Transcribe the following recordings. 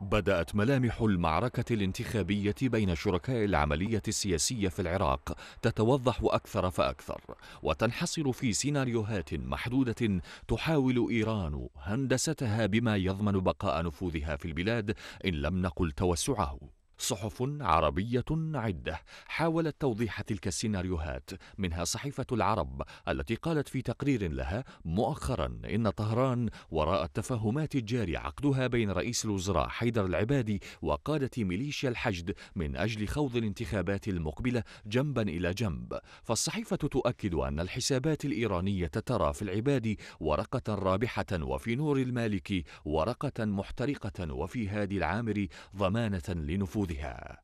بدأت ملامح المعركة الانتخابية بين شركاء العملية السياسية في العراق تتوضح أكثر فأكثر وتنحصر في سيناريوهات محدودة تحاول إيران هندستها بما يضمن بقاء نفوذها في البلاد إن لم نقل توسعه صحف عربية عدة حاولت توضيح تلك السيناريوهات، منها صحيفة العرب التي قالت في تقرير لها مؤخرا إن طهران وراء التفاهمات الجاري عقدها بين رئيس الوزراء حيدر العبادي وقادة ميليشيا الحشد من أجل خوض الانتخابات المقبلة جنبا إلى جنب، فالصحيفة تؤكد أن الحسابات الإيرانية ترى في العبادي ورقة رابحة وفي نور المالكي ورقة محترقة وفي هادي العامري ضمانة لنفوذ نفوذها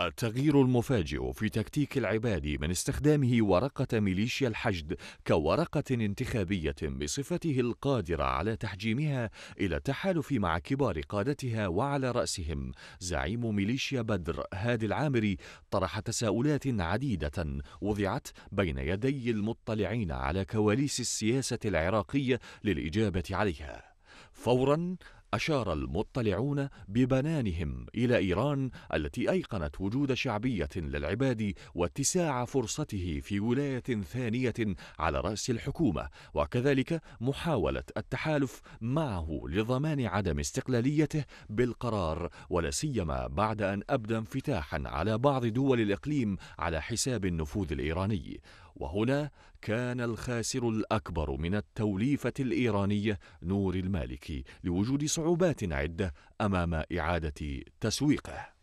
التغيير المفاجئ في تكتيك العباد من استخدامه ورقة ميليشيا الحشد كورقة انتخابية بصفته القادرة على تحجيمها إلى التحالف مع كبار قادتها وعلى رأسهم زعيم ميليشيا بدر هادي العامري طرح تساؤلات عديدة وضعت بين يدي المطلعين على كواليس السياسة العراقية للإجابة عليها فورا أشار المطلعون ببنانهم إلى إيران التي أيقنت وجود شعبية للعباد واتساع فرصته في ولاية ثانية على رأس الحكومة وكذلك محاولة التحالف معه لضمان عدم استقلاليته بالقرار ولا سيما بعد أن أبدى انفتاحا على بعض دول الإقليم على حساب النفوذ الإيراني وهنا كان الخاسر الأكبر من التوليفة الإيرانية نور المالكي لوجود صعوبات عدة أمام إعادة تسويقه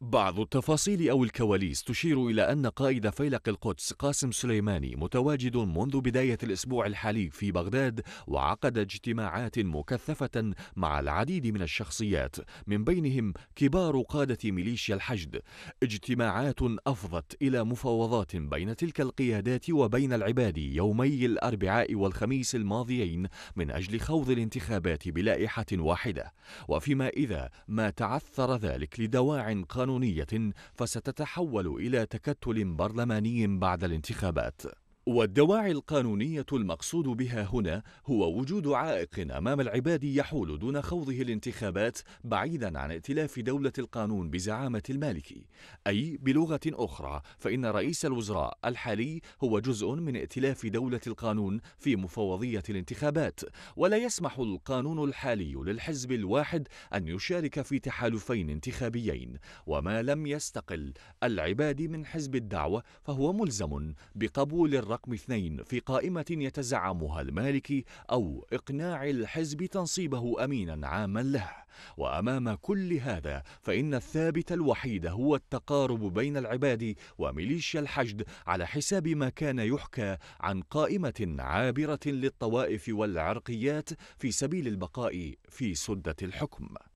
بعض التفاصيل أو الكواليس تشير إلى أن قائد فيلق القدس قاسم سليماني متواجد منذ بداية الأسبوع الحالي في بغداد وعقد اجتماعات مكثفة مع العديد من الشخصيات من بينهم كبار قادة ميليشيا الحشد اجتماعات أفضت إلى مفاوضات بين تلك القيادات وبين العبادي يومي الأربعاء والخميس الماضيين من أجل خوض الانتخابات بلائحة واحدة وفيما إذا ما تعثر ذلك لدواع قادمة قانونية فستتحول إلى تكتل برلماني بعد الانتخابات والدواعي القانونية المقصود بها هنا هو وجود عائق أمام العباد يحول دون خوضه الانتخابات بعيدا عن ائتلاف دولة القانون بزعامة المالكي أي بلغة أخرى فإن رئيس الوزراء الحالي هو جزء من ائتلاف دولة القانون في مفوضية الانتخابات ولا يسمح القانون الحالي للحزب الواحد أن يشارك في تحالفين انتخابيين وما لم يستقل العباد من حزب الدعوة فهو ملزم بقبول الرأي الرقم اثنين في قائمة يتزعمها المالكي أو إقناع الحزب تنصيبه أمينا عاما له وأمام كل هذا فإن الثابت الوحيد هو التقارب بين العباد وميليشيا الحشد على حساب ما كان يحكى عن قائمة عابرة للطوائف والعرقيات في سبيل البقاء في سدة الحكم